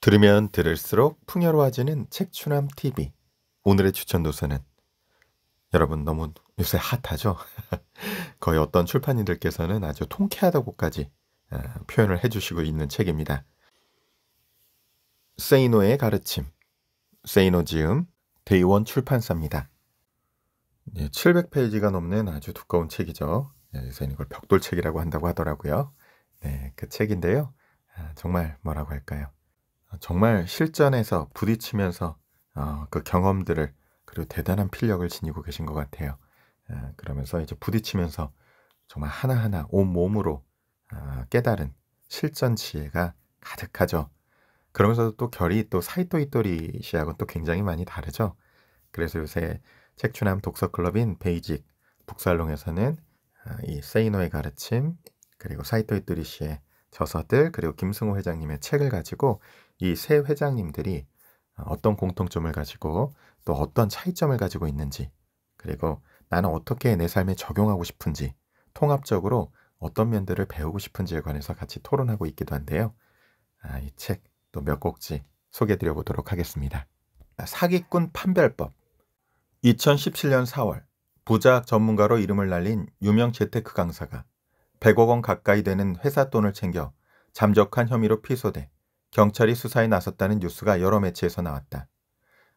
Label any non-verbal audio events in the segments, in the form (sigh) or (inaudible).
들으면 들을수록 풍요로워지는 책추남 TV. 오늘의 추천 도서는 여러분 너무 요새 핫하죠? (laughs) 거의 어떤 출판인들께서는 아주 통쾌하다고까지 어, 표현을 해주시고 있는 책입니다. 세이노의 가르침, 세이노지음, 대의원 출판사입니다. 700페이지가 예, 넘는 아주 두꺼운 책이죠. 예, 요새는 이걸 벽돌책이라고 한다고 하더라고요. 네, 그 책인데요. 아, 정말 뭐라고 할까요? 아, 정말 실전에서 부딪히면서 어, 그 경험들을 그리고 대단한 필력을 지니고 계신 것 같아요. 아, 그러면서 이제 부딪히면서 정말 하나하나 온 몸으로 아, 깨달은 실전 지혜가 가득하죠. 그러면서도 또 결이 또 사이토이토리 시하고또 굉장히 많이 다르죠. 그래서 요새 책추남 독서클럽인 베이직 북살롱에서는 이 세이노의 가르침 그리고 사이토이토리 씨의 저서들 그리고 김승호 회장님의 책을 가지고 이세 회장님들이 어떤 공통점을 가지고 또 어떤 차이점을 가지고 있는지 그리고 나는 어떻게 내 삶에 적용하고 싶은지 통합적으로 어떤 면들을 배우고 싶은지에 관해서 같이 토론하고 있기도 한데요. 아, 이 책 또 몇 곡지 소개드려 해 보도록 하겠습니다. 사기꾼 판별법 2017년 4월 부자학 전문가로 이름을 날린 유명 재테크 강사가 100억 원 가까이 되는 회사 돈을 챙겨 잠적한 혐의로 피소돼 경찰이 수사에 나섰다는 뉴스가 여러 매체에서 나왔다.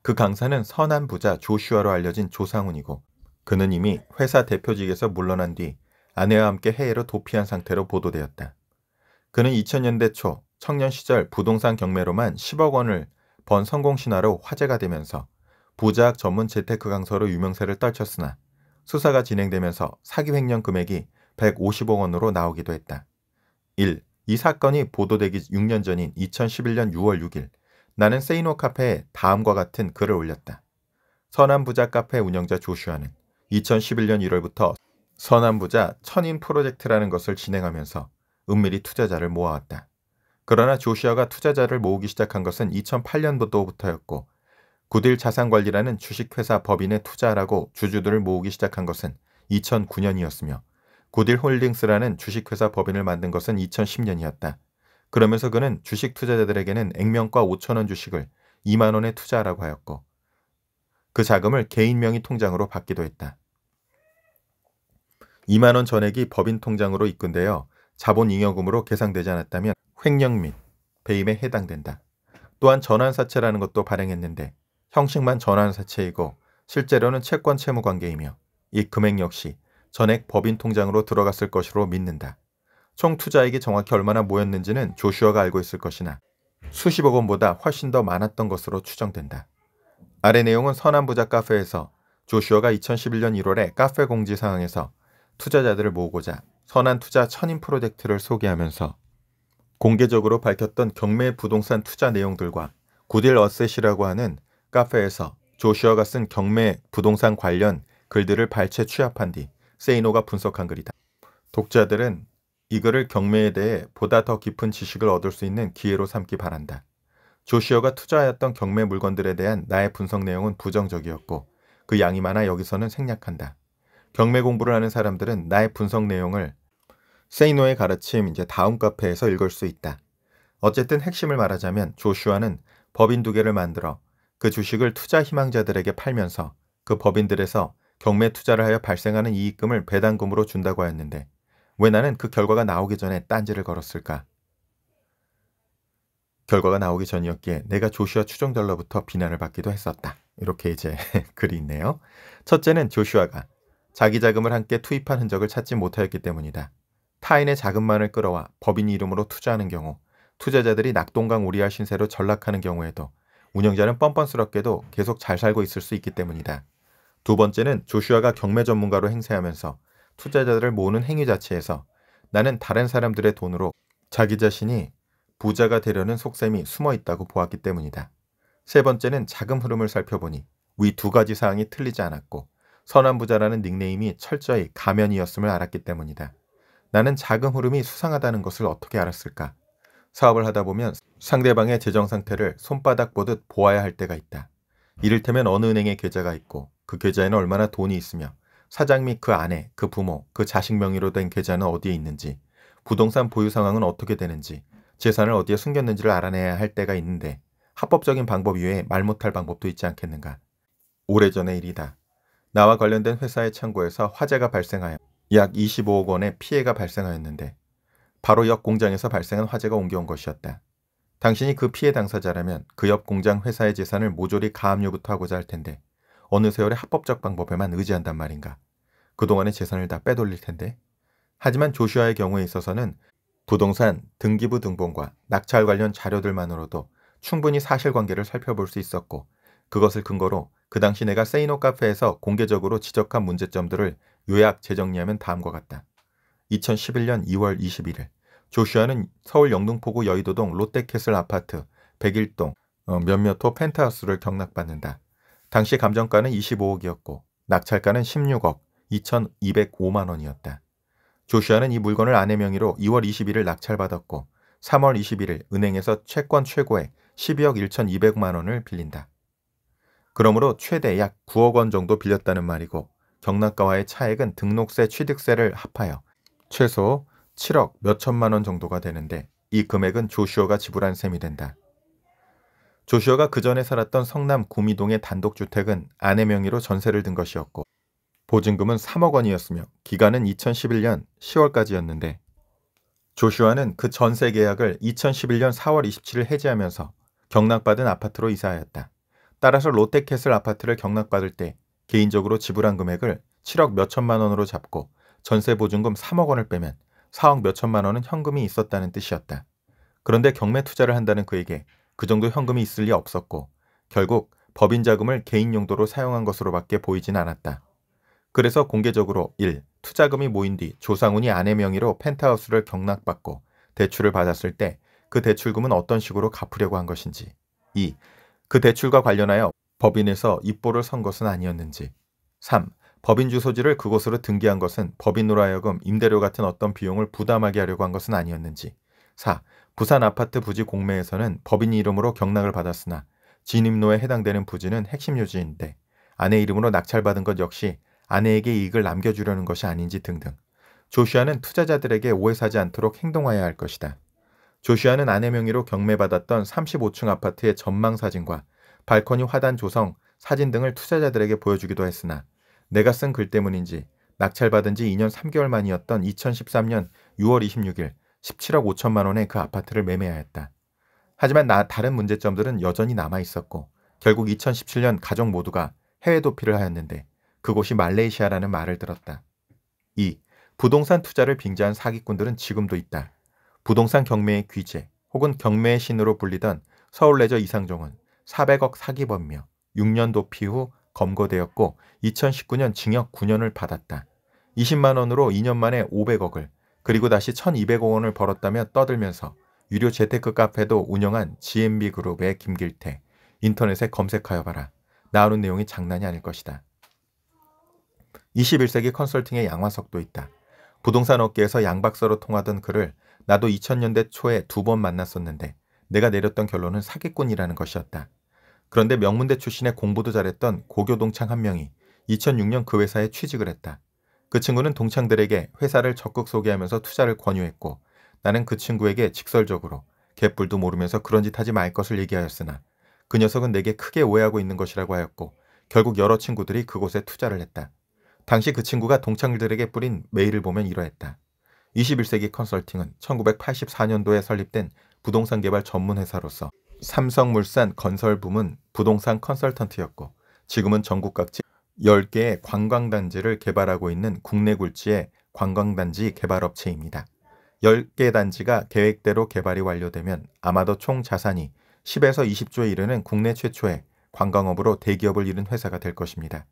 그 강사는 선한 부자 조슈아로 알려진 조상훈이고 그는 이미 회사 대표직에서 물러난 뒤 아내와 함께 해외로 도피한 상태로 보도되었다. 그는 2000년대 초 청년 시절 부동산 경매로만 10억 원을 번 성공 신화로 화제가 되면서 부자학 전문 재테크 강사로 유명세를 떨쳤으나 수사가 진행되면서 사기 횡령 금액이 150억 원으로 나오기도 했다. 1. 이 사건이 보도되기 6년 전인 2011년 6월 6일 나는 세이노 카페에 다음과 같은 글을 올렸다. 서남부자 카페 운영자 조슈아는 2011년 1월부터 서남부자 천인 프로젝트라는 것을 진행하면서 은밀히 투자자를 모아왔다. 그러나 조슈아가 투자자를 모으기 시작한 것은 2008년도부터였고 구딜 자산관리라는 주식회사 법인에 투자하라고 주주들을 모으기 시작한 것은 2009년이었으며 고딜 홀딩스라는 주식회사 법인을 만든 것은 2010년이었다. 그러면서 그는 주식 투자자들에게는 액면가 5천원 주식을 2만원에 투자하라고 하였고 그 자금을 개인 명의 통장으로 받기도 했다. 2만원 전액이 법인 통장으로 입금되어 자본 잉여금으로 계상되지 않았다면 횡령 및 배임에 해당된다. 또한 전환사채라는 것도 발행했는데 형식만 전환사채이고 실제로는 채권 채무 관계이며 이 금액 역시 전액 법인 통장으로 들어갔을 것으로 믿는다. 총 투자액이 정확히 얼마나 모였는지는 조슈아가 알고 있을 것이나 수십억 원보다 훨씬 더 많았던 것으로 추정된다. 아래 내용은 선한부자 카페에서 조슈아가 2011년 1월에 카페 공지 상황에서 투자자들을 모으고자 선한 투자 천인 프로젝트를 소개하면서 공개적으로 밝혔던 경매 부동산 투자 내용들과 구딜 어셋이라고 하는 카페에서 조슈아가 쓴 경매 부동산 관련 글들을 발췌 취합한 뒤 세이노가 분석한 글이다. 독자들은 이 글을 경매에 대해 보다 더 깊은 지식을 얻을 수 있는 기회로 삼기 바란다. 조시어가 투자하였던 경매 물건들에 대한 나의 분석 내용은 부정적이었고 그 양이 많아 여기서는 생략한다. 경매 공부를 하는 사람들은 나의 분석 내용을 세이노의 가르침 이제 다음 카페에서 읽을 수 있다. 어쨌든 핵심을 말하자면 조슈아는 법인 두 개를 만들어 그 주식을 투자 희망자들에게 팔면서 그 법인들에서 경매 투자를 하여 발생하는 이익금을 배당금으로 준다고 하였는데 왜 나는 그 결과가 나오기 전에 딴지를 걸었을까? 결과가 나오기 전이었기에 내가 조슈아 추종절로부터 비난을 받기도 했었다. 이렇게 이제 (laughs) 글이 있네요. 첫째는 조슈아가 자기 자금을 함께 투입한 흔적을 찾지 못하였기 때문이다. 타인의 자금만을 끌어와 법인 이름으로 투자하는 경우 투자자들이 낙동강 오리아 신세로 전락하는 경우에도 운영자는 뻔뻔스럽게도 계속 잘 살고 있을 수 있기 때문이다. 두 번째는 조슈아가 경매 전문가로 행세하면서 투자자들을 모으는 행위 자체에서 나는 다른 사람들의 돈으로 자기 자신이 부자가 되려는 속셈이 숨어 있다고 보았기 때문이다. 세 번째는 자금 흐름을 살펴보니 위 두 가지 사항이 틀리지 않았고 선한 부자라는 닉네임이 철저히 가면이었음을 알았기 때문이다. 나는 자금 흐름이 수상하다는 것을 어떻게 알았을까? 사업을 하다 보면 상대방의 재정 상태를 손바닥 보듯 보아야 할 때가 있다. 이를테면 어느 은행에 계좌가 있고 그 계좌에는 얼마나 돈이 있으며 사장 및 그 아내, 그 부모, 그 자식 명의로 된 계좌는 어디에 있는지, 부동산 보유 상황은 어떻게 되는지, 재산을 어디에 숨겼는지를 알아내야 할 때가 있는데 합법적인 방법 이외에 말 못할 방법도 있지 않겠는가. 오래전의 일이다. 나와 관련된 회사의 창고에서 화재가 발생하여 약 25억 원의 피해가 발생하였는데 바로 옆 공장에서 발생한 화재가 옮겨온 것이었다. 당신이 그 피해 당사자라면 그 옆 공장 회사의 재산을 모조리 가압류부터 하고자 할 텐데 어느 세월의 합법적 방법에만 의지한단 말인가. 그동안의 재산을 다 빼돌릴 텐데. 하지만 조슈아의 경우에 있어서는 부동산 등기부 등본과 낙찰 관련 자료들만으로도 충분히 사실관계를 살펴볼 수 있었고 그것을 근거로 그 당시 내가 세이노 카페에서 공개적으로 지적한 문제점들을 요약 재정리하면 다음과 같다. 2011년 2월 21일 조슈아는 서울 영등포구 여의도동 롯데캐슬 아파트 101동 어, 몇몇 호 펜트하우스를 경락받는다. 당시 감정가는 25억이었고 낙찰가는 16억 2,205만 원이었다. 조슈아는 이 물건을 아내 명의로 2월 21일 낙찰받았고 3월 21일 은행에서 채권 최고액 12억 1,200만 원을 빌린다. 그러므로 최대 약 9억 원 정도 빌렸다는 말이고 경락가와의 차액은 등록세, 취득세를 합하여 최소 7억 몇천만 원 정도가 되는데 이 금액은 조슈어가 지불한 셈이 된다. 조슈아가 그 전에 살았던 성남 구미동의 단독주택은 아내 명의로 전세를 든 것이었고 보증금은 3억 원이었으며 기간은 2011년 10월까지였는데 조슈아는 그 전세 계약을 2011년 4월 27일 해지하면서 경락받은 아파트로 이사하였다. 따라서 롯데캐슬 아파트를 경락받을 때 개인적으로 지불한 금액을 7억 몇천만 원으로 잡고 전세 보증금 3억 원을 빼면 4억 몇천만 원은 현금이 있었다는 뜻이었다. 그런데 경매 투자를 한다는 그에게 그 정도 현금이 있을 리 없었고 결국 법인 자금을 개인 용도로 사용한 것으로밖에 보이진 않았다. 그래서 공개적으로 1. 투자금이 모인 뒤 조상훈이 아내 명의로 펜트하우스를 경락받고 대출을 받았을 때 그 대출금은 어떤 식으로 갚으려고 한 것인지 2. 그 대출과 관련하여 법인에서 입보를 선 것은 아니었는지 3. 법인 주소지를 그곳으로 등기한 것은 법인으로 하여금 임대료 같은 어떤 비용을 부담하게 하려고 한 것은 아니었는지 4. 부산 아파트 부지 공매에서는 법인 이름으로 경락을 받았으나 진입로에 해당되는 부지는 핵심 요지인데 아내 이름으로 낙찰받은 것 역시 아내에게 이익을 남겨주려는 것이 아닌지 등등. 조슈아는 투자자들에게 오해사지 않도록 행동해야 할 것이다. 조슈아는 아내 명의로 경매받았던 35층 아파트의 전망사진과 발코니 화단 조성, 사진 등을 투자자들에게 보여주기도 했으나 내가 쓴 글 때문인지 낙찰받은 지 2년 3개월 만이었던 2013년 6월 26일 17억 5천만 원에 그 아파트를 매매하였다. 하지만 나, 다른 문제점들은 여전히 남아 있었고 결국 2017년 가족 모두가 해외 도피를 하였는데 그곳이 말레이시아라는 말을 들었다. 2. 부동산 투자를 빙자한 사기꾼들은 지금도 있다. 부동산 경매의 귀재 혹은 경매의 신으로 불리던 서울레저 이상종은 400억 사기범이며 6년 도피 후 검거되었고 2019년 징역 9년을 받았다. 20만 원으로 2년 만에 500억을 그리고 다시 1200억 원을 벌었다며 떠들면서 유료 재테크 카페도 운영한 GMB 그룹의 김길태 인터넷에 검색하여 봐라. 나오는 내용이 장난이 아닐 것이다. 21세기 컨설팅의 양화석도 있다. 부동산 업계에서 양박사로 통하던 그를 나도 2000년대 초에 두 번 만났었는데 내가 내렸던 결론은 사기꾼이라는 것이었다. 그런데 명문대 출신의 공부도 잘했던 고교동창 한 명이 2006년 그 회사에 취직을 했다. 그 친구는 동창들에게 회사를 적극 소개하면서 투자를 권유했고 나는 그 친구에게 직설적으로 개뿔도 모르면서 그런 짓 하지 말 것을 얘기하였으나 그 녀석은 내게 크게 오해하고 있는 것이라고 하였고 결국 여러 친구들이 그곳에 투자를 했다. 당시 그 친구가 동창들에게 뿌린 메일을 보면 이러했다. 21세기 컨설팅은 1984년도에 설립된 부동산 개발 전문 회사로서 삼성물산 건설 부문 부동산 컨설턴트였고 지금은 전국 각지 10개의 관광단지를 개발하고 있는 국내 굴지의 관광단지 개발업체입니다. 10개 단지가 계획대로 개발이 완료되면 아마도 총 자산이 10에서 20조에 이르는 국내 최초의 관광업으로 대기업을 이룬 회사가 될 것입니다.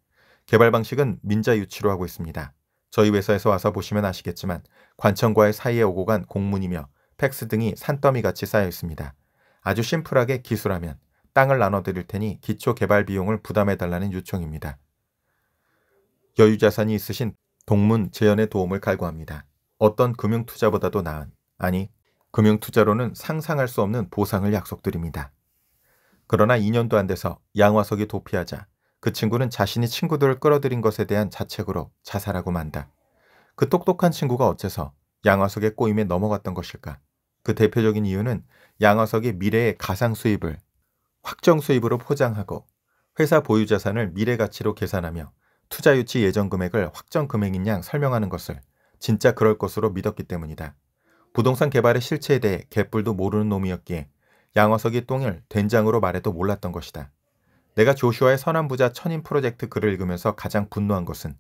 개발 방식은 민자 유치로 하고 있습니다. 저희 회사에서 와서 보시면 아시겠지만 관청과의 사이에 오고 간 공문이며 팩스 등이 산더미 같이 쌓여 있습니다. 아주 심플하게 기술하면 땅을 나눠드릴 테니 기초 개발 비용을 부담해달라는 요청입니다. 여유자산이 있으신 동문 재현의 도움을 갈구합니다. 어떤 금융투자보다도 나은, 아니 금융투자로는 상상할 수 없는 보상을 약속드립니다. 그러나 2년도 안 돼서 양화석이 도피하자 그 친구는 자신이 친구들을 끌어들인 것에 대한 자책으로 자살하고 만다. 그 똑똑한 친구가 어째서 양화석의 꼬임에 넘어갔던 것일까? 그 대표적인 이유는 양화석이 미래의 가상 수입을 확정 수입으로 포장하고 회사 보유 자산을 미래 가치로 계산하며 투자 유치 예정 금액을 확정 금액인 양 설명하는 것을 진짜 그럴 것으로 믿었기 때문이다. 부동산 개발의 실체에 대해 개뿔도 모르는 놈이었기에 양어석이 똥을 된장으로 말해도 몰랐던 것이다. 내가 조슈아의 선한 부자 천인 프로젝트 글을 읽으면서 가장 분노한 것은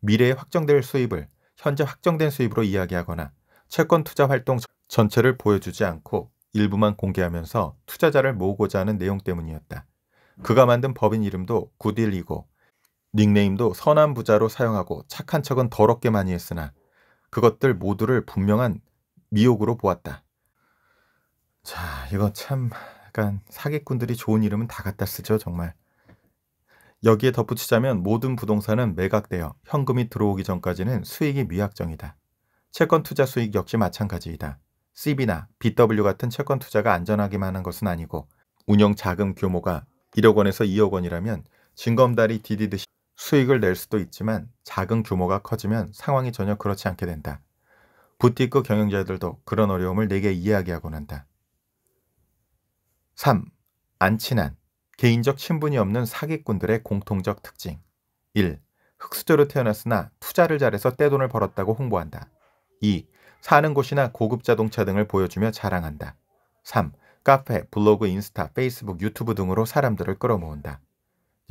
미래에 확정될 수입을 현재 확정된 수입으로 이야기하거나 채권 투자 활동 전체를 보여주지 않고 일부만 공개하면서 투자자를 모으고자 하는 내용 때문이었다. 그가 만든 법인 이름도 구딜이고 닉네임도 선한 부자로 사용하고 착한 척은 더럽게 많이 했으나 그것들 모두를 분명한 미혹으로 보았다. 자, 이거 참 약간 사기꾼들이 좋은 이름은 다 갖다 쓰죠, 정말. 여기에 덧붙이자면 모든 부동산은 매각되어 현금이 들어오기 전까지는 수익이 미약정이다. 채권 투자 수익 역시 마찬가지이다. CB나 BW 같은 채권 투자가 안전하기만 한 것은 아니고 운영 자금 규모가 1억 원에서 2억 원이라면 진검다리 디디듯이 수익을 낼 수도 있지만 작은 규모가 커지면 상황이 전혀 그렇지 않게 된다. 부티크 경영자들도 그런 어려움을 내게 이야기하곤 한다. 3. 안 친한, 개인적 친분이 없는 사기꾼들의 공통적 특징 1. 흙수저로 태어났으나 투자를 잘해서 떼돈을 벌었다고 홍보한다. 2. 사는 곳이나 고급 자동차 등을 보여주며 자랑한다. 3. 카페, 블로그, 인스타, 페이스북, 유튜브 등으로 사람들을 끌어모은다.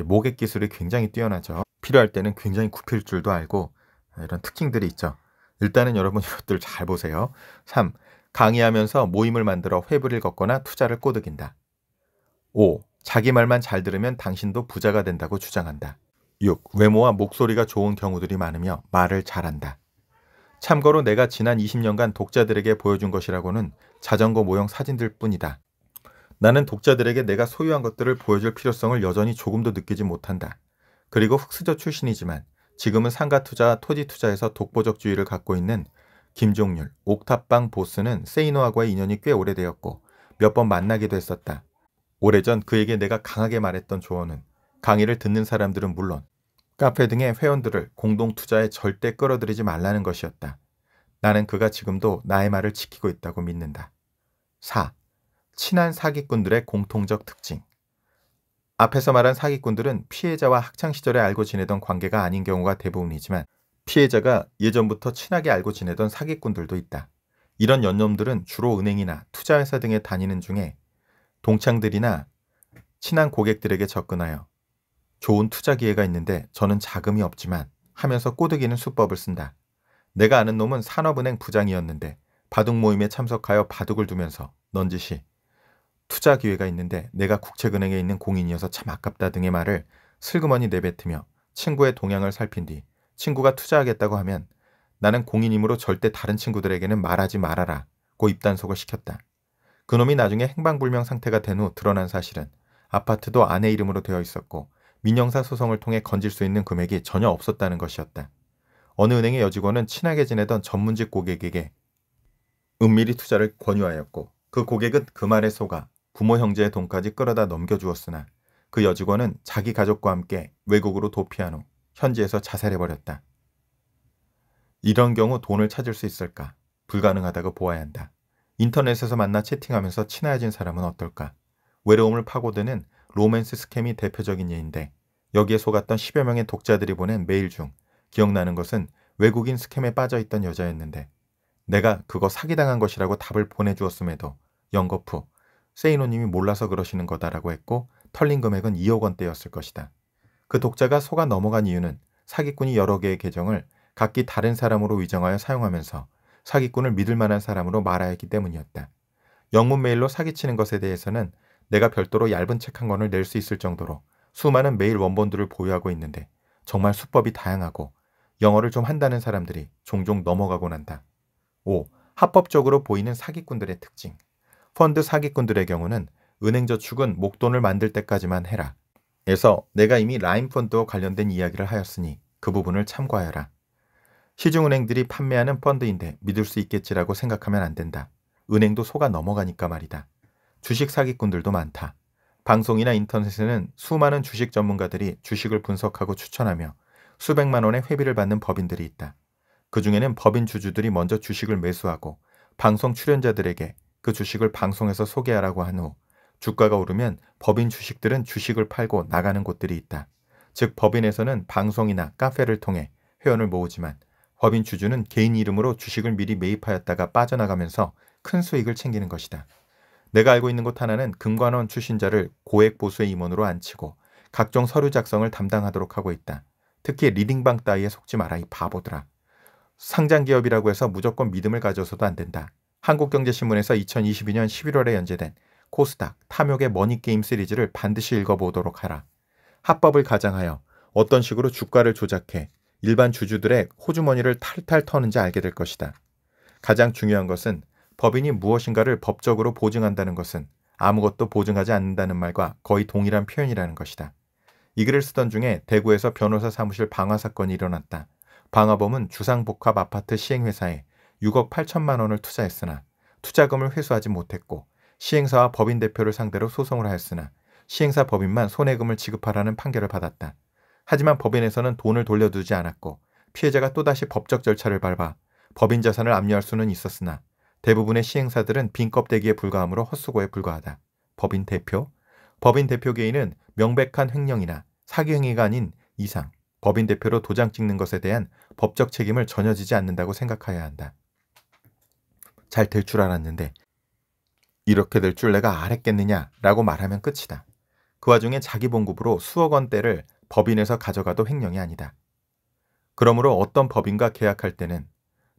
목액 기술이 굉장히 뛰어나죠. 필요할 때는 굉장히 굽힐 줄도 알고 예, 이런 특징들이 있죠. 일단은 여러분 (laughs) 이것들 잘 보세요. 3. 강의하면서 모임을 만들어 회부를 걷거나 투자를 꼬드긴다. 5. 자기 말만 잘 들으면 당신도 부자가 된다고 주장한다. 6. 외모와 목소리가 좋은 경우들이 많으며 말을 잘한다. 참고로 내가 지난 20년간 독자들에게 보여준 것이라고는 자전거 모형 사진들 뿐이다. 나는 독자들에게 내가 소유한 것들을 보여줄 필요성을 여전히 조금도 느끼지 못한다. 그리고 흑수저 출신이지만 지금은 상가 투자, 토지 투자에서 독보적 주의를 갖고 있는 김종률, 옥탑방 보스는 세이노하고의 인연이 꽤 오래되었고 몇 번 만나기도 했었다. 오래전 그에게 내가 강하게 말했던 조언은 강의를 듣는 사람들은 물론 카페 등의 회원들을 공동 투자에 절대 끌어들이지 말라는 것이었다. 나는 그가 지금도 나의 말을 지키고 있다고 믿는다. 4. 친한 사기꾼들의 공통적 특징. 앞에서 말한 사기꾼들은 피해자와 학창시절에 알고 지내던 관계가 아닌 경우가 대부분이지만 피해자가 예전부터 친하게 알고 지내던 사기꾼들도 있다. 이런 연념들은 주로 은행이나 투자회사 등에 다니는 중에 동창들이나 친한 고객들에게 접근하여 좋은 투자 기회가 있는데 저는 자금이 없지만 하면서 꼬드기는 수법을 쓴다. 내가 아는 놈은 산업은행 부장이었는데 바둑 모임에 참석하여 바둑을 두면서 넌지시 투자 기회가 있는데 내가 국채은행에 있는 공인이어서 참 아깝다 등의 말을 슬그머니 내뱉으며 친구의 동향을 살핀 뒤 친구가 투자하겠다고 하면 나는 공인이므로 절대 다른 친구들에게는 말하지 말아라 고 입단속을 시켰다. 그놈이 나중에 행방불명 상태가 된 후 드러난 사실은 아파트도 아내 이름으로 되어 있었고 민영사 소송을 통해 건질 수 있는 금액이 전혀 없었다는 것이었다. 어느 은행의 여직원은 친하게 지내던 전문직 고객에게 은밀히 투자를 권유하였고 그 고객은 그 말에 속아 부모 형제의 돈까지 끌어다 넘겨주었으나 그 여직원은 자기 가족과 함께 외국으로 도피한 후 현지에서 자살해버렸다. 이런 경우 돈을 찾을 수 있을까? 불가능하다고 보아야 한다. 인터넷에서 만나 채팅하면서 친해진 사람은 어떨까? 외로움을 파고드는 로맨스 스캠이 대표적인 예인데 여기에 속았던 10여 명의 독자들이 보낸 메일 중 기억나는 것은 외국인 스캠에 빠져있던 여자였는데 내가 그거 사기당한 것이라고 답을 보내주었음에도 영거푸 세이노님이 몰라서 그러시는 거다라고 했고 털린 금액은 2억 원대였을 것이다. 그 독자가 속아 넘어간 이유는 사기꾼이 여러 개의 계정을 각기 다른 사람으로 위정하여 사용하면서 사기꾼을 믿을 만한 사람으로 말하였기 때문이었다. 영문 메일로 사기치는 것에 대해서는 내가 별도로 얇은 책 한 권을 낼 수 있을 정도로 수많은 메일 원본들을 보유하고 있는데 정말 수법이 다양하고 영어를 좀 한다는 사람들이 종종 넘어가곤 한다. 5. 합법적으로 보이는 사기꾼들의 특징 펀드 사기꾼들의 경우는 은행 저축은 목돈을 만들 때까지만 해라. 에서 내가 이미 라임 펀드와 관련된 이야기를 하였으니 그 부분을 참고하여라. 시중은행들이 판매하는 펀드인데 믿을 수 있겠지라고 생각하면 안 된다. 은행도 속아 넘어가니까 말이다. 주식 사기꾼들도 많다. 방송이나 인터넷에는 수많은 주식 전문가들이 주식을 분석하고 추천하며 수백만 원의 회비를 받는 법인들이 있다. 그 중에는 법인 주주들이 먼저 주식을 매수하고 방송 출연자들에게 그 주식을 방송에서 소개하라고 한 후 주가가 오르면 법인 주식들은 주식을 팔고 나가는 곳들이 있다. 즉 법인에서는 방송이나 카페를 통해 회원을 모으지만 법인 주주는 개인 이름으로 주식을 미리 매입하였다가 빠져나가면서 큰 수익을 챙기는 것이다. 내가 알고 있는 곳 하나는 금관원 출신자를 고액 보수의 임원으로 앉히고 각종 서류 작성을 담당하도록 하고 있다. 특히 리딩방 따위에 속지 마라 이 바보들아. 상장 기업이라고 해서 무조건 믿음을 가져서도 안 된다. 한국경제신문에서 2022년 11월에 연재된 코스닥 탐욕의 머니게임 시리즈를 반드시 읽어보도록 하라. 합법을 가장하여 어떤 식으로 주가를 조작해 일반 주주들의 호주머니를 탈탈 터는지 알게 될 것이다. 가장 중요한 것은 법인이 무엇인가를 법적으로 보증한다는 것은 아무것도 보증하지 않는다는 말과 거의 동일한 표현이라는 것이다. 이 글을 쓰던 중에 대구에서 변호사 사무실 방화 사건이 일어났다. 방화범은 주상복합 아파트 시행회사에 6억 8천만 원을 투자했으나 투자금을 회수하지 못했고 시행사와 법인 대표를 상대로 소송을 하였으나 시행사 법인만 손해금을 지급하라는 판결을 받았다. 하지만 법인에서는 돈을 돌려두지 않았고 피해자가 또다시 법적 절차를 밟아 법인 자산을 압류할 수는 있었으나 대부분의 시행사들은 빈 껍데기에 불과하므로 헛수고에 불과하다. 법인 대표? 법인 대표 개인은 명백한 횡령이나 사기 행위가 아닌 이상 법인 대표로 도장 찍는 것에 대한 법적 책임을 전혀 지지 않는다고 생각하여야 한다. 잘될줄 알았는데 이렇게 될 줄 내가 알았겠느냐라고 말하면 끝이다. 그 와중에 자기 봉급으로 수억 원대를 법인에서 가져가도 횡령이 아니다. 그러므로 어떤 법인과 계약할 때는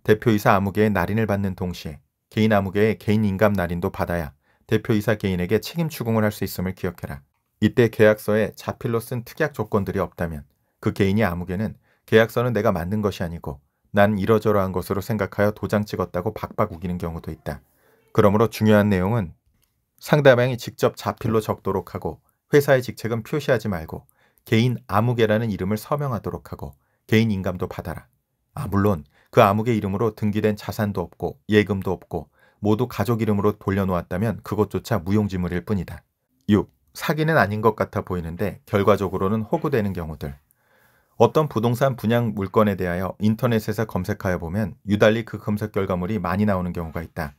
대표이사 아무개의 날인을 받는 동시에 개인 아무개의 개인 인감 날인도 받아야 대표이사 개인에게 책임 추궁을 할 수 있음을 기억해라. 이때 계약서에 자필로 쓴 특약 조건들이 없다면 그 개인이 아무개는 계약서는 내가 만든 것이 아니고 난 이러저러한 것으로 생각하여 도장 찍었다고 박박 우기는 경우도 있다. 그러므로 중요한 내용은 상대방이 직접 자필로 적도록 하고 회사의 직책은 표시하지 말고 개인 암흑개라는 이름을 서명하도록 하고 개인 인감도 받아라. 아 물론 그 암흑의 이름으로 등기된 자산도 없고 예금도 없고 모두 가족 이름으로 돌려놓았다면 그것조차 무용지물일 뿐이다. 6. 사기는 아닌 것 같아 보이는데 결과적으로는 호구되는 경우들. 어떤 부동산 분양 물건에 대하여 인터넷에서 검색하여 보면 유달리 그 검색 결과물이 많이 나오는 경우가 있다.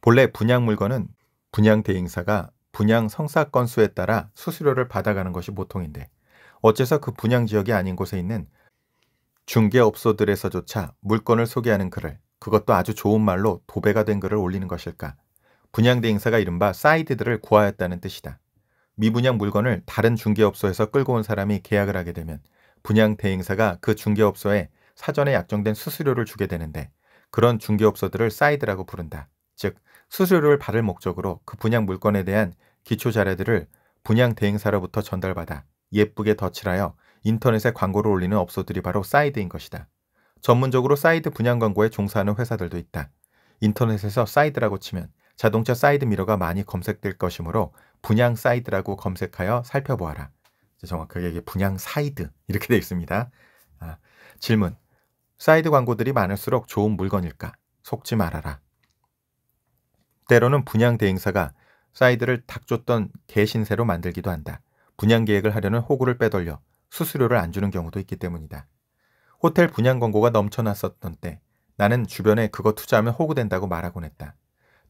본래 분양 물건은 분양 대행사가 분양 성사 건수에 따라 수수료를 받아가는 것이 보통인데 어째서 그 분양 지역이 아닌 곳에 있는 중개업소들에서조차 물건을 소개하는 글을 그것도 아주 좋은 말로 도배가 된 글을 올리는 것일까? 분양대행사가 이른바 사이드들을 구하였다는 뜻이다. 미분양 물건을 다른 중개업소에서 끌고 온 사람이 계약을 하게 되면 분양 대행사가 그 중개업소에 사전에 약정된 수수료를 주게 되는데 그런 중개업소들을 사이드라고 부른다. 즉 수수료를 받을 목적으로 그 분양 물건에 대한 기초 자료들을 분양 대행사로부터 전달받아 예쁘게 덧칠하여 인터넷에 광고를 올리는 업소들이 바로 사이드인 것이다. 전문적으로 사이드 분양 광고에 종사하는 회사들도 있다. 인터넷에서 사이드라고 치면 자동차 사이드 미러가 많이 검색될 것이므로 분양 사이드라고 검색하여 살펴보아라. 정확하게 이게 분양 사이드 이렇게 되어 있습니다. 아, 질문. 사이드 광고들이 많을수록 좋은 물건일까? 속지 말아라. 때로는 분양 대행사가 사이드를 닥줬던 개신세로 만들기도 한다. 분양 계획을 하려는 호구를 빼돌려 수수료를 안 주는 경우도 있기 때문이다. 호텔 분양 광고가 넘쳐났었던 때 나는 주변에 그거 투자하면 호구된다고 말하곤 했다.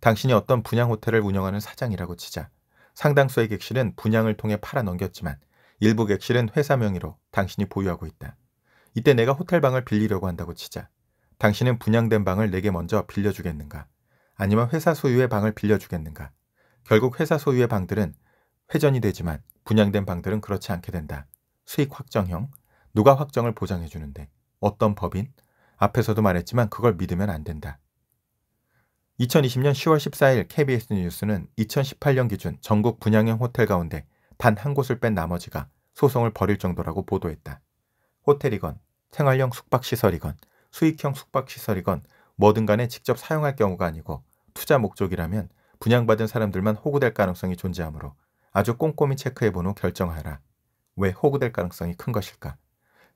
당신이 어떤 분양 호텔을 운영하는 사장이라고 치자. 상당수의 객실은 분양을 통해 팔아넘겼지만 일부 객실은 회사 명의로 당신이 보유하고 있다. 이때 내가 호텔방을 빌리려고 한다고 치자. 당신은 분양된 방을 내게 먼저 빌려주겠는가? 아니면 회사 소유의 방을 빌려주겠는가? 결국 회사 소유의 방들은 회전이 되지만 분양된 방들은 그렇지 않게 된다. 수익 확정형, 누가 확정을 보장해 주는데 어떤 법인? 앞에서도 말했지만 그걸 믿으면 안 된다. 2020년 10월 14일 KBS 뉴스는 2018년 기준 전국 분양형 호텔 가운데 단 한 곳을 뺀 나머지가 소송을 벌일 정도라고 보도했다. 호텔이건 생활형 숙박시설이건 수익형 숙박시설이건 뭐든 간에 직접 사용할 경우가 아니고 투자 목적이라면 분양받은 사람들만 호구될 가능성이 존재하므로 아주 꼼꼼히 체크해본 후 결정하라. 왜 호구될 가능성이 큰 것일까?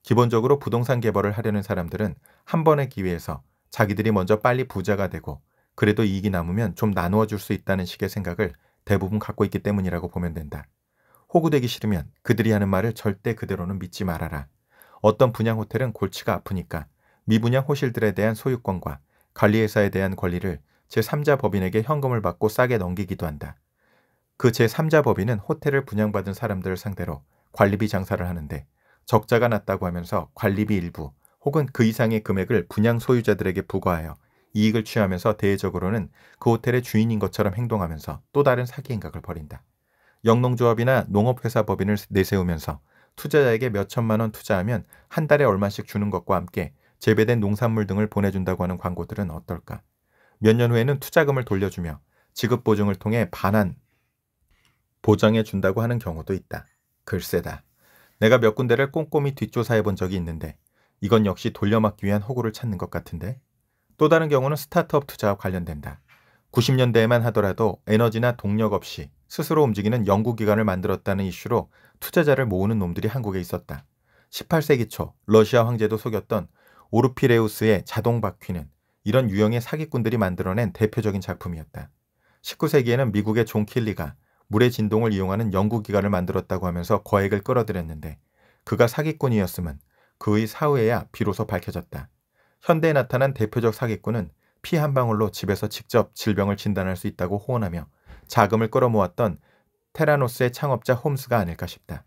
기본적으로 부동산 개발을 하려는 사람들은 한 번의 기회에서 자기들이 먼저 빨리 부자가 되고 그래도 이익이 남으면 좀 나누어 줄 수 있다는 식의 생각을 대부분 갖고 있기 때문이라고 보면 된다. 호구되기 싫으면 그들이 하는 말을 절대 그대로는 믿지 말아라. 어떤 분양 호텔은 골치가 아프니까 미분양 호실들에 대한 소유권과 관리회사에 대한 권리를 제3자 법인에게 현금을 받고 싸게 넘기기도 한다. 그 제3자 법인은 호텔을 분양받은 사람들을 상대로 관리비 장사를 하는데 적자가 났다고 하면서 관리비 일부 혹은 그 이상의 금액을 분양 소유자들에게 부과하여 이익을 취하면서 대외적으로는 그 호텔의 주인인 것처럼 행동하면서 또 다른 사기 행각을 벌인다. 영농조합이나 농업회사법인을 내세우면서 투자자에게 몇 천만 원 투자하면 한 달에 얼마씩 주는 것과 함께 재배된 농산물 등을 보내준다고 하는 광고들은 어떨까? 몇 년 후에는 투자금을 돌려주며 지급 보증을 통해 반환 보장해 준다고 하는 경우도 있다. 글쎄다. 내가 몇 군데를 꼼꼼히 뒷조사해 본 적이 있는데 이건 역시 돌려막기 위한 허구를 찾는 것 같은데 또 다른 경우는 스타트업 투자와 관련된다. 90년대에만 하더라도 에너지나 동력 없이 스스로 움직이는 연구기관을 만들었다는 이슈로 투자자를 모으는 놈들이 한국에 있었다. 18세기 초 러시아 황제도 속였던 오르피레우스의 자동바퀴는 이런 유형의 사기꾼들이 만들어낸 대표적인 작품이었다. 19세기에는 미국의 존 킬리가 물의 진동을 이용하는 연구기관을 만들었다고 하면서 거액을 끌어들였는데 그가 사기꾼이었음은 그의 사후에야 비로소 밝혀졌다. 현대에 나타난 대표적 사기꾼은 피한 방울로 집에서 직접 질병을 진단할 수 있다고 호언하며 자금을 끌어모았던 테라노스의 창업자 홈스가 아닐까 싶다.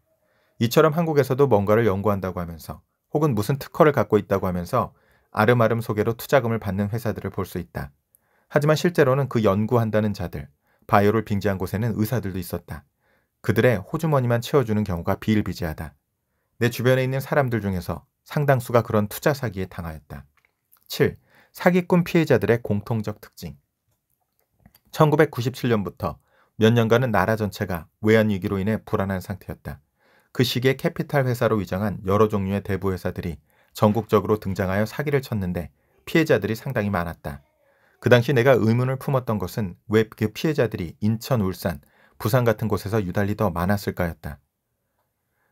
이처럼 한국에서도 뭔가를 연구한다고 하면서 혹은 무슨 특허를 갖고 있다고 하면서 아름아름 소개로 투자금을 받는 회사들을 볼 수 있다. 하지만 실제로는 그 연구한다는 자들, 바이오를 빙자한 곳에는 의사들도 있었다. 그들의 호주머니만 채워주는 경우가 비일비재하다. 내 주변에 있는 사람들 중에서 상당수가 그런 투자 사기에 당하였다. 7. 사기꾼 피해자들의 공통적 특징. 1997년부터 몇 년간은 나라 전체가 외환위기로 인해 불안한 상태였다. 그 시기에 캐피탈 회사로 위장한 여러 종류의 대부 회사들이 전국적으로 등장하여 사기를 쳤는데 피해자들이 상당히 많았다. 그 당시 내가 의문을 품었던 것은 왜 그 피해자들이 인천, 울산, 부산 같은 곳에서 유달리 더 많았을까였다.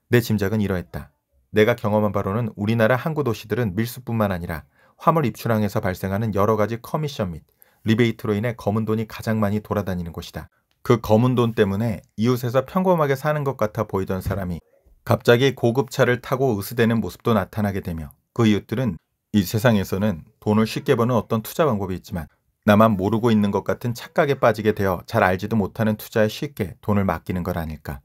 내 짐작은 이러했다. 내가 경험한 바로는 우리나라 항구 도시들은 밀수뿐만 아니라 화물 입출항에서 발생하는 여러 가지 커미션 및 리베이트로 인해 검은 돈이 가장 많이 돌아다니는 곳이다. 그 검은 돈 때문에 이웃에서 평범하게 사는 것 같아 보이던 사람이 갑자기 고급차를 타고 으스대는 모습도 나타나게 되며 그 이웃들은 이 세상에서는 돈을 쉽게 버는 어떤 투자 방법이 있지만 나만 모르고 있는 것 같은 착각에 빠지게 되어 잘 알지도 못하는 투자에 쉽게 돈을 맡기는 걸 아닐까.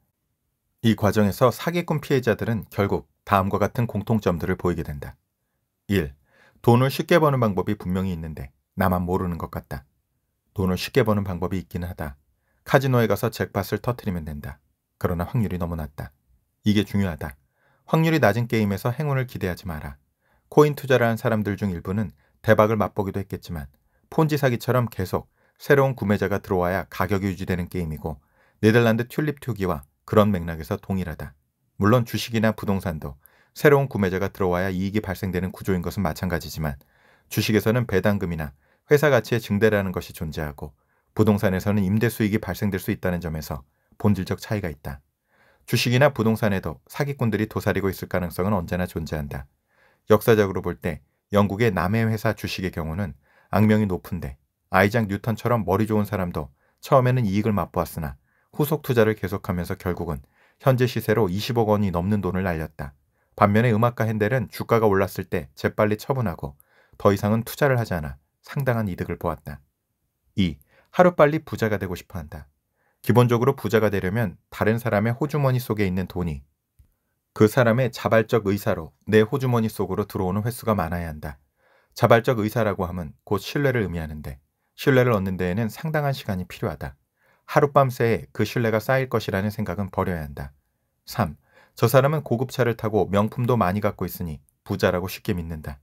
이 과정에서 사기꾼 피해자들은 결국 다음과 같은 공통점들을 보이게 된다. 1. 돈을 쉽게 버는 방법이 분명히 있는데 나만 모르는 것 같다. 돈을 쉽게 버는 방법이 있긴 하다. 카지노에 가서 잭팟을 터트리면 된다. 그러나 확률이 너무 낮다. 이게 중요하다. 확률이 낮은 게임에서 행운을 기대하지 마라. 코인 투자를 한 사람들 중 일부는 대박을 맛보기도 했겠지만 폰지 사기처럼 계속 새로운 구매자가 들어와야 가격이 유지되는 게임이고 네덜란드 튤립 투기와 그런 맥락에서 동일하다. 물론 주식이나 부동산도 새로운 구매자가 들어와야 이익이 발생되는 구조인 것은 마찬가지지만 주식에서는 배당금이나 회사 가치의 증대라는 것이 존재하고 부동산에서는 임대 수익이 발생될 수 있다는 점에서 본질적 차이가 있다. 주식이나 부동산에도 사기꾼들이 도사리고 있을 가능성은 언제나 존재한다. 역사적으로 볼 때 영국의 남해 회사 주식의 경우는 악명이 높은데 아이작 뉴턴처럼 머리 좋은 사람도 처음에는 이익을 맛보았으나 후속 투자를 계속하면서 결국은 현재 시세로 20억 원이 넘는 돈을 날렸다. 반면에 음악가 핸델은 주가가 올랐을 때 재빨리 처분하고 더 이상은 투자를 하지 않아 상당한 이득을 보았다. 2. 하루빨리 부자가 되고 싶어 한다. 기본적으로 부자가 되려면 다른 사람의 호주머니 속에 있는 돈이 그 사람의 자발적 의사로 내 호주머니 속으로 들어오는 횟수가 많아야 한다. 자발적 의사라고 함은 곧 신뢰를 의미하는데 신뢰를 얻는 데에는 상당한 시간이 필요하다. 하룻밤 새에 그 신뢰가 쌓일 것이라는 생각은 버려야 한다. 3. 저 사람은 고급차를 타고 명품도 많이 갖고 있으니 부자라고 쉽게 믿는다.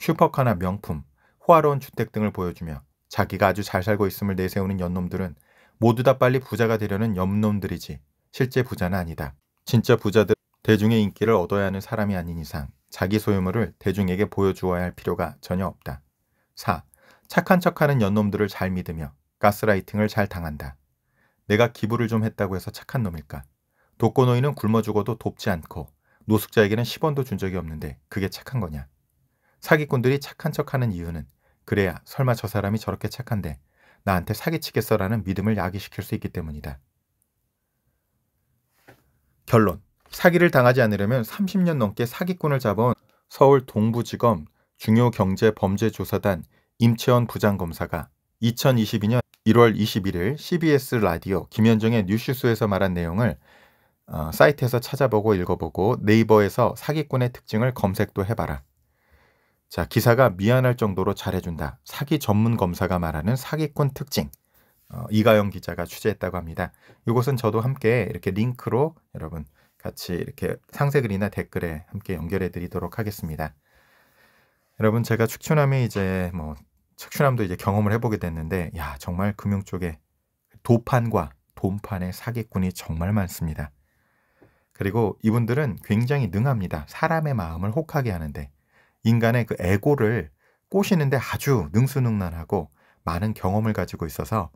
슈퍼카나 명품, 호화로운 주택 등을 보여주며 자기가 아주 잘 살고 있음을 내세우는 연놈들은 모두 다 빨리 부자가 되려는 염놈들이지 실제 부자는 아니다. 진짜 부자들 대중의 인기를 얻어야 하는 사람이 아닌 이상 자기 소유물을 대중에게 보여주어야 할 필요가 전혀 없다. 4. 착한 척하는 연놈들을 잘 믿으며 가스라이팅을 잘 당한다. 내가 기부를 좀 했다고 해서 착한 놈일까? 독거노인은 굶어 죽어도 돕지 않고 노숙자에게는 10원도 준 적이 없는데 그게 착한 거냐. 사기꾼들이 착한 척하는 이유는 그래야 설마 저 사람이 저렇게 착한데 나한테 사기치겠어라는 믿음을 야기시킬 수 있기 때문이다. 결론. 사기를 당하지 않으려면 30년 넘게 사기꾼을 잡아온 서울 동부지검 중요경제범죄조사단 임채원 부장검사가 2022년 1월 21일 CBS 라디오 김현정의 뉴스쇼에서 말한 내용을 어, 사이트에서 찾아보고 읽어보고 네이버에서 사기꾼의 특징을 검색도 해봐라. 자, 기사가 미안할 정도로 잘해준다. 사기 전문 검사가 말하는 사기꾼 특징. 어, 이가영 기자가 취재했다고 합니다. 이것은 저도 함께 이렇게 링크로 여러분 같이 이렇게 상세 글이나 댓글에 함께 연결해 드리도록 하겠습니다. 여러분 제가 축추함에 이제 뭐축추함도 이제 경험을 해보게 됐는데 야 정말 금융 쪽에 도판과 돈판의 사기꾼이 정말 많습니다. 그리고 이분들은 굉장히 능합니다. 사람의 마음을 혹하게 하는데 인간의 그 에고를 꼬시는데 아주 능수능란하고 많은 경험을 가지고 있어서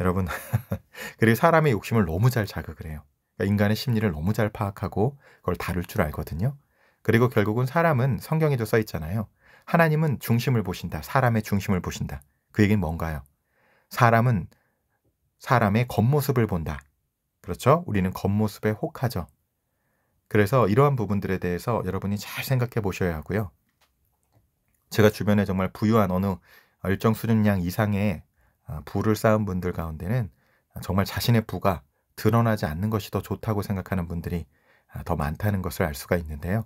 여러분 (laughs) 그리고 사람의 욕심을 너무 잘 자극을 해요. 그러니까 인간의 심리를 너무 잘 파악하고 그걸 다룰 줄 알거든요. 그리고 결국은 사람은 성경에도 써 있잖아요. 하나님은 중심을 보신다. 사람의 중심을 보신다. 그 얘기는 뭔가요? 사람은 사람의 겉모습을 본다. 그렇죠? 우리는 겉모습에 혹하죠. 그래서 이러한 부분들에 대해서 여러분이 잘 생각해 보셔야 하고요. 제가 주변에 정말 부유한 어느 일정 수준량 이상의 아, 부를 쌓은 분들 가운데는 정말 자신의 부가 드러나지 않는 것이 더 좋다고 생각하는 분들이 아, 더 많다는 것을 알 수가 있는데요.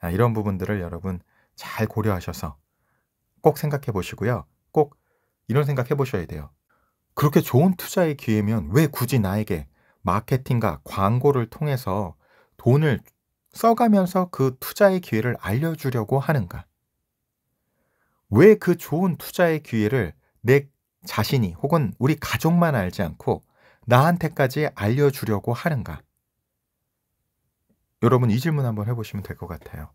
아, 이런 부분들을 여러분 잘 고려하셔서 꼭 생각해 보시고요. 꼭 이런 생각해 보셔야 돼요. 그렇게 좋은 투자의 기회면 왜 굳이 나에게 마케팅과 광고를 통해서 돈을 써가면서 그 투자의 기회를 알려주려고 하는가? 왜 그 좋은 투자의 기회를 내 자신이 혹은 우리 가족만 알지 않고 나한테까지 알려주려고 하는가? 여러분 이 질문 한번 해보시면 될 것 같아요.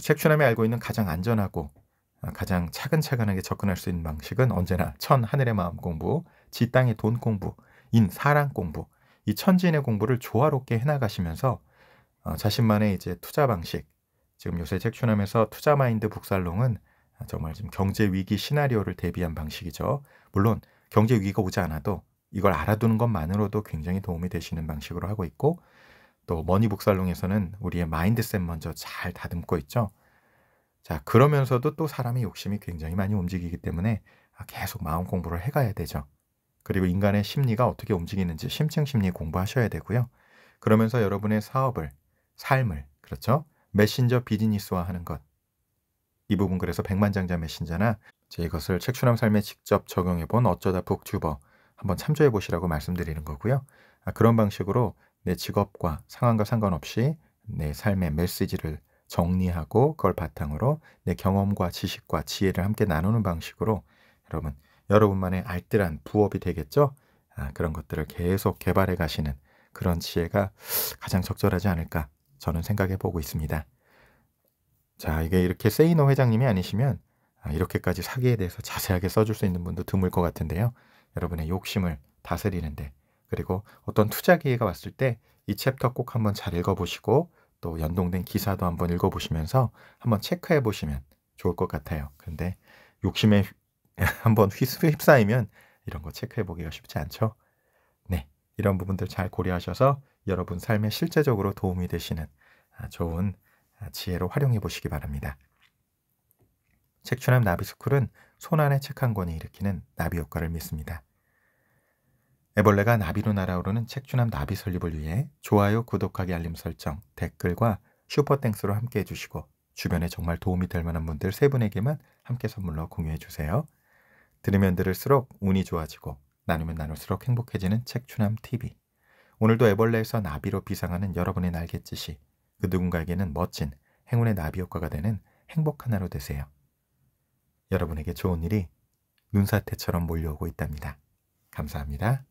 책추남이 알고 있는 가장 안전하고 아, 가장 차근차근하게 접근할 수 있는 방식은 언제나 천 하늘의 마음 공부, 지 땅의 돈 공부, 인 사랑 공부, 이천지인의 공부를 조화롭게 해나가시면서 어, 자신만의 이제 투자 방식 지금 요새 책추남에서 투자 마인드 북살롱은 정말 지금 경제 위기 시나리오를 대비한 방식이죠. 물론 경제 위기가 오지 않아도 이걸 알아두는 것만으로도 굉장히 도움이 되시는 방식으로 하고 있고 또 머니 북살롱에서는 우리의 마인드셋 먼저 잘 다듬고 있죠. 자 그러면서도 또 사람의 욕심이 굉장히 많이 움직이기 때문에 계속 마음 공부를 해가야 되죠. 그리고 인간의 심리가 어떻게 움직이는지 심층 심리 공부하셔야 되고요. 그러면서 여러분의 사업을, 삶을, 그렇죠? 메신저 비즈니스화 하는 것. 이 부분 그래서 백만장자 메신저나 제 이것을 책추남 삶에 직접 적용해 본 어쩌다 북튜버 한번 참조해 보시라고 말씀드리는 거고요. 아, 그런 방식으로 내 직업과 상황과 상관없이 내 삶의 메시지를 정리하고 그걸 바탕으로 내 경험과 지식과 지혜를 함께 나누는 방식으로 여러분 여러분만의 알뜰한 부업이 되겠죠? 아, 그런 것들을 계속 개발해 가시는 그런 지혜가 가장 적절하지 않을까 저는 생각해 보고 있습니다. 자, 이게 이렇게 세이노 회장님이 아니시면 아, 이렇게까지 사기에 대해서 자세하게 써줄 수 있는 분도 드물 것 같은데요. 여러분의 욕심을 다스리는데 그리고 어떤 투자 기회가 왔을 때 이 챕터 꼭 한번 잘 읽어보시고 또 연동된 기사도 한번 읽어보시면서 한번 체크해 보시면 좋을 것 같아요. 근데 욕심에 (laughs) 한번 휩싸이면 이런 거 체크해 보기가 쉽지 않죠. 네, 이런 부분들 잘 고려하셔서 여러분 삶에 실제적으로 도움이 되시는 아, 좋은 아, 지혜로 활용해 보시기 바랍니다. 책추남 나비스쿨은 손안에 책 한 권이 일으키는 나비 효과를 믿습니다. 애벌레가 나비로 날아오르는 책추남 나비 설립을 위해 좋아요, 구독하기, 알림 설정, 댓글과 슈퍼땡스로 함께 해주시고 주변에 정말 도움이 될 만한 분들 세 분에게만 함께 선물로 공유해 주세요. 들으면 들을수록 운이 좋아지고 나누면 나눌수록 행복해지는 책추남 TV. 오늘도 애벌레에서 나비로 비상하는 여러분의 날갯짓이 그 누군가에게는 멋진 행운의 나비 효과가 되는 행복한 하루 되세요. 여러분에게 좋은 일이 눈사태처럼 몰려오고 있답니다. 감사합니다.